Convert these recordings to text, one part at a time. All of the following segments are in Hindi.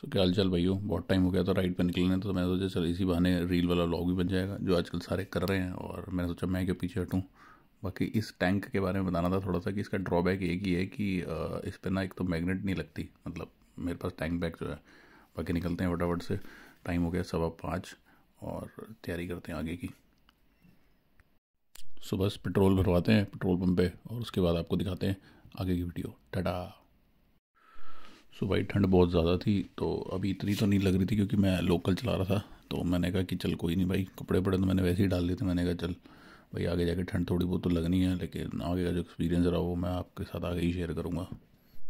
सो क्या हाल चाल भाइयों बहुत टाइम हो गया था राइड पर निकलने तो मैंने सोचा चल इसी बहाने रील वाला व्लॉग भी बन जाएगा जो आजकल सारे कर रहे हैं और मैंने सोचा मैं क्यों पीछे हटूँ बाकी इस टैंक के बारे में बताना था थोड़ा सा कि इसका ड्रॉबैक एक ही है कि इस पर ना एक तो मैगनेट नहीं लगती मतलब मेरे पास टैंक बैग जो है बाकी निकलते हैं फटाफट से टाइम हो गया सवा पाँच और तैयारी करते हैं आगे की सुबह पेट्रोल भरवाते हैं पेट्रोल पम्प पे और उसके बाद आपको दिखाते हैं आगे की वीडियो टाटा सो भाई ठंड बहुत ज़्यादा थी तो अभी इतनी तो नहीं लग रही थी क्योंकि मैं लोकल चला रहा था तो मैंने कहा कि चल कोई नहीं भाई कपड़े पड़े तो मैंने वैसे ही डाल दिए थे मैंने कहा चल भाई आगे जाके ठंड थोड़ी बहुत तो लगनी है लेकिन आगे का जो एक्सपीरियंस रहा वो मैं आपके साथ आगे ही शेयर करूँगा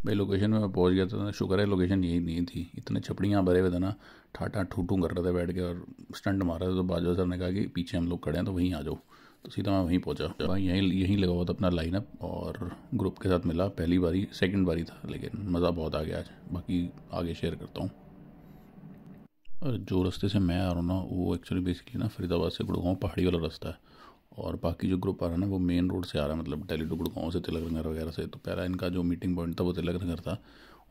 भाई लोकेशन में मैं पहुँच गया था तो शुक्र है लोकेशन यही नहीं थी इतने छपड़ियाँ भरे हुए थे ना ठाठा ठूठू कर रहे थे बैठ के और स्टंट मार रहे थे तो बाजवा सर ने कहा कि पीछे हम लोग खड़े हैं तो वहीं आ जाओ तो सीधा मैं वहीं पहुंचा यहीं यहीं लगा हुआ था अपना लाइनअप और ग्रुप के साथ मिला पहली बारी सेकंड बारी था लेकिन मज़ा बहुत आ गया आज बाकी आगे शेयर करता हूँ जो रास्ते से मैं आ रहा हूँ ना वो एक्चुअली बेसिकली ना फरीदाबाद से गुड़गांव पहाड़ी वाला रास्ता है और बाकी जो ग्रुप आ रहा है ना वो मेन रोड से आ रहा है मतलब डेली टू गुड़गांव से तिलक नगर वगैरह से तो पहला इनका जो मीटिंग पॉइंट था वो तिलक नगर था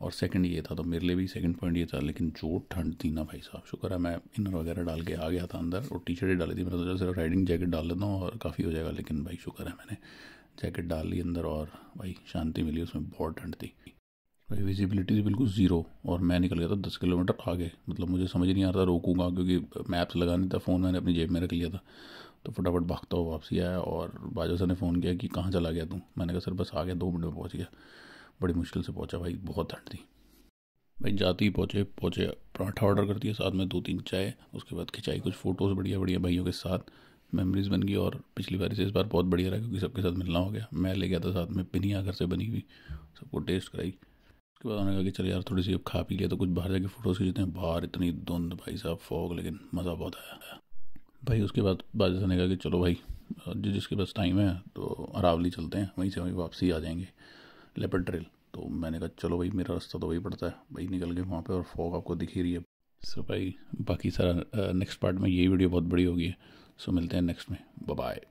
और सेकंड ये था तो मेरे लिए भी सेकंड पॉइंट ये था लेकिन जो ठंड थी ना भाई साहब शुक्र है मैं इनर वगैरह डाल के आ गया था अंदर और टी शर्ट डाली थी मैंने सोचा सिर्फ राइडिंग जैकेट डाल लेता हूँ और काफ़ी हो जाएगा लेकिन भाई शुक्र है मैंने जैकेट डाल ली अंदर और भाई शांति मिली उसमें बहुत ठंड थी भाई विजिबिलिटी थी तो बिल्कुल ज़ीरो और मैं निकल गया था दस किलोमीटर आगे मतलब मुझे समझ नहीं आ रहा रोकूंगा क्योंकि मैप्स लगाने था फ़ोन मैंने अपनी जेब में रख लिया था तो फटाफट भागता हुआ वापसी आया और बाजा सर ने फ़ोन किया कि कहाँ चला गया तू मैंने कहा सर बस आ गया दो मिनट में पहुँच गया बड़ी मुश्किल से पहुंचा भाई बहुत ठंड थी भाई जाते ही पहुँचे पहुँचे पराठा ऑर्डर कर दिया साथ में दो तीन चाय उसके बाद खिंचाई कुछ फ़ोटोज़ बढ़िया बढ़िया भाइयों के साथ मेमोरीज बन गई और पिछली बार से इस बार बहुत बढ़िया रहा क्योंकि सबके साथ मिलना हो गया मैं ले गया था साथ में पिनिया घर से बनी हुई सबको टेस्ट कराई उसके बाद उन्होंने कहा कि चल यार थोड़ी सी अब खा पी लिया तो कुछ बाहर जाके फ़ोटोज़ खींचते हैं बाहर इतनी धुंध भाई साहब फॉग लेकिन मज़ा बहुत आया भाई उसके बाद बादशाह ने कहा कि चलो भाई जिसके पास टाइम है तो अरावली चलते हैं वहीं से वहीं वापसी आ जाएंगे लेपर ट्रेल तो मैंने कहा चलो भाई मेरा रास्ता तो वही पड़ता है भाई निकल गए वहाँ पे और फॉग आपको दिख ही रही है सो भाई बाकी सारा नेक्स्ट uh, पार्ट में ये वीडियो बहुत बड़ी होगी सो मिलते हैं नेक्स्ट में बाय